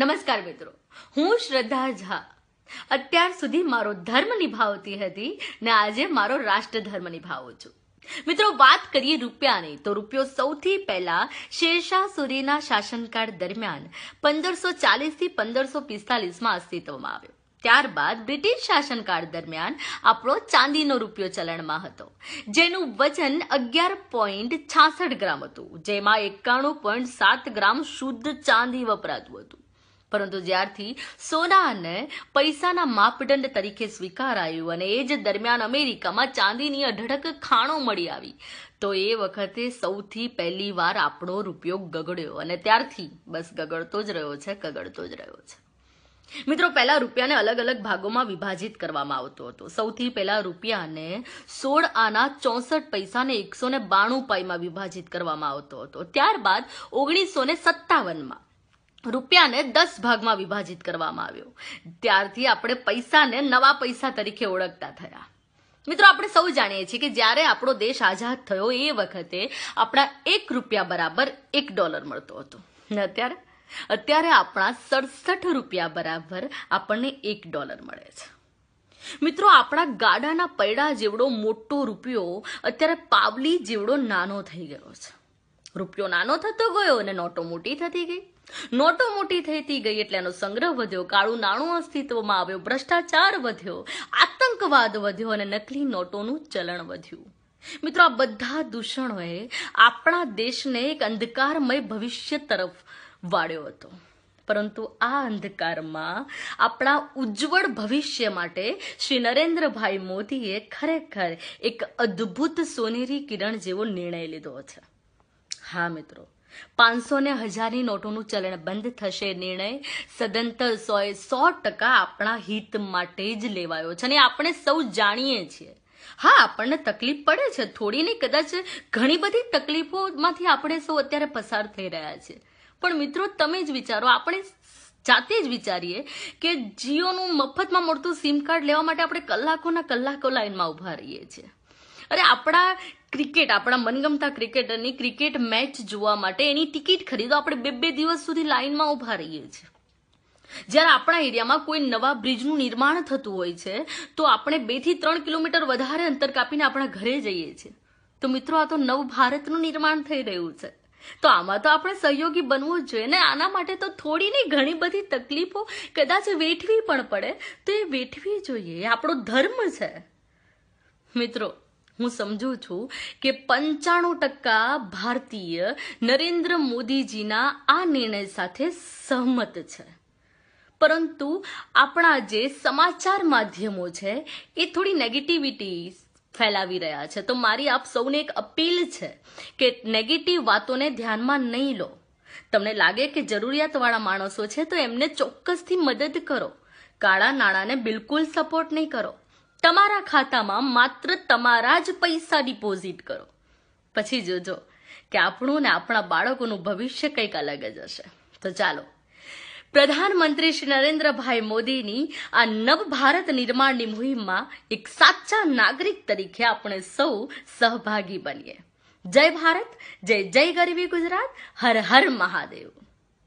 નમસ્કાર મિત્રો હું શ્રદ્ધા ઝા અત્યાર સુધી મારો ધર્મ નિભાવતી હતી ને આજે મારો રાષ્ટ્ર ધર્મ નિભાવું છું મિત્રો વાત કરીએ રૂપિયાની તો રૂપિયો સૌથી પહેલા શેરશાહ સુરીના શાસનકાળ દરમિયાન પંદરસો ચાલીસથી પંદરસો પિસ્તાલીસમાં અસ્તિત્વમાં આવ્યો ત્યારબાદ બ્રિટિશ શાસનકાળ દરમિયાન આપણો ચાંદીનો રૂપિયો ચલણમાં હતો જેનું વજન અગિયાર પોઈન્ટ છાસઠ ગ્રામ હતું જેમાં એકાણું પોઈન્ટ સાત ગ્રામ શુદ્ધ ચાંદી વપરાતું હતું પરંતુ જ્યારથી સોનાને પૈસાના માપદંડ તરીકે સ્વીકારાયું અને એ જ દરમિયાન અમેરિકામાં ચાંદીની અઢળક ખાણો મળી આવી તો એ વખતે સૌથી પહેલી વાર આપણો રૂપિયો ગગડ્યો અને ત્યારથી બસ ગગડતો જ રહ્યો છે ગગડતો જ રહ્યો છે મિત્રો પહેલા રૂપિયાને અલગ અલગ ભાગોમાં વિભાજિત કરવામાં આવતો હતો સૌથી પહેલા રૂપિયાને સોળ આના ચોસઠ પૈસાને એકસો ને બાણું પાઈમાં વિભાજિત કરવામાં આવતો હતો ત્યારબાદ ઓગણીસો ને સત્તાવનમાં રૂપિયાને દસ ભાગમાં વિભાજિત કરવામાં આવ્યો ત્યારથી આપણે પૈસાને નવા પૈસા તરીકે ઓળખતા થયા મિત્રો આપણે સૌ જાણીએ છીએ કે જ્યારે આપણો દેશ આઝાદ થયો એ વખતે આપણા એક રૂપિયા બરાબર એક ડોલર મળતો હતો ને અત્યારે અત્યારે આપણા સડસઠ રૂપિયા બરાબર આપણને એક ડોલર મળે છે મિત્રો આપણા ગાડાના પૈડા જેવડો મોટો રૂપિયો અત્યારે પાવલી જેવડો નાનો થઈ ગયો છે રૂપિયો નાનો થતો ગયો અને નોટો મોટી થતી ગઈ નોટો મોટી થઈતી ગઈ એટલે એનો સંગ્રહ વધ્યો કાળું નાણું અસ્તિત્વમાં આવ્યો ભ્રષ્ટાચાર વધ્યો આતંકવાદ વધ્યો અને નકલી નોટોનું ચલણ વધ્યું મિત્રો આ બધા દૂષણોએ આપણા દેશને એક અંધકારમય ભવિષ્ય તરફ વાળ્યો હતો પરંતુ આ અંધકારમાં આપણા ઉજ્જવળ ભવિષ્ય માટે શ્રી નરેન્દ્રભાઈ મોદીએ ખરેખર એક અદ્ભુત સોનેરી કિરણ જેવો નિર્ણય લીધો છે હા મિત્રો પાંચસો ને હજારની નોટોનું ચલણ બંધ થશે નિર્ણય સદંતર સોએ સો ટકા આપણા હિત માટે જ લેવાયો છે અને આપણે સૌ જાણીએ છીએ હા આપણને તકલીફ પડે છે થોડી નહીં કદાચ ઘણી બધી તકલીફોમાંથી આપણે સૌ અત્યારે પસાર થઈ રહ્યા છે પણ મિત્રો તમે જ વિચારો આપણે જાતે જ વિચારીએ કે જીઓનું મફતમાં મળતું સિમ કાર્ડ લેવા માટે આપણે કલાકોના કલાકો લાઈનમાં ઊભા રહીએ છીએ અરે આપણા ક્રિકેટ આપણા મનગમતા ક્રિકેટરની ક્રિકેટ મેચ જોવા માટે એની ટિકિટ ખરીદો આપણે બે બે દિવસ સુધી લાઇનમાં ઊભા રહીએ છીએ જ્યારે આપણા એરિયામાં કોઈ નવા બ્રિજનું નિર્માણ થતું હોય છે તો આપણે બે થી ત્રણ કિલોમીટર વધારે અંતર કાપીને આપણા ઘરે જઈએ છીએ તો મિત્રો આ તો નવ ભારતનું નિર્માણ થઈ રહ્યું છે તો આમાં તો આપણે સહયોગી બનવું જ જોઈએ ને આના માટે તો થોડી નહીં ઘણી બધી તકલીફો કદાચ વેઠવી પણ પડે તો એ વેઠવી જોઈએ એ આપણો ધર્મ છે મિત્રો હું સમજુ છું કે પંચાણું ટકા ભારતીય નરેન્દ્ર મોદીજીના આ નિર્ણય સાથે સહમત છે પરંતુ આપણા જે સમાચાર માધ્યમો છે એ થોડી નેગેટિવિટી ફેલાવી રહ્યા છે તો મારી આપ સૌને એક અપીલ છે કે નેગેટિવ વાતોને ધ્યાનમાં નહીં લો તમને લાગે કે જરૂરિયાતવાળા માણસો છે તો એમને ચોક્કસથી મદદ કરો કાળા નાણાંને બિલકુલ સપોર્ટ નહીં કરો તમારા ખાતામાં માત્ર તમારા જ પૈસા ડિપોઝિટ કરો પછી જોજો કે આપણું ને આપણા બાળકોનું ભવિષ્ય કંઈક અલગ જ હશે તો ચાલો પ્રધાનમંત્રી શ્રી નરેન્દ્રભાઈ મોદીની આ નવ ભારત નિર્માણની મુહિમમાં એક સાચા નાગરિક તરીકે આપણે સૌ સહભાગી બનીએ જય ભારત જય જય ગરીબી ગુજરાત હર હર મહાદેવ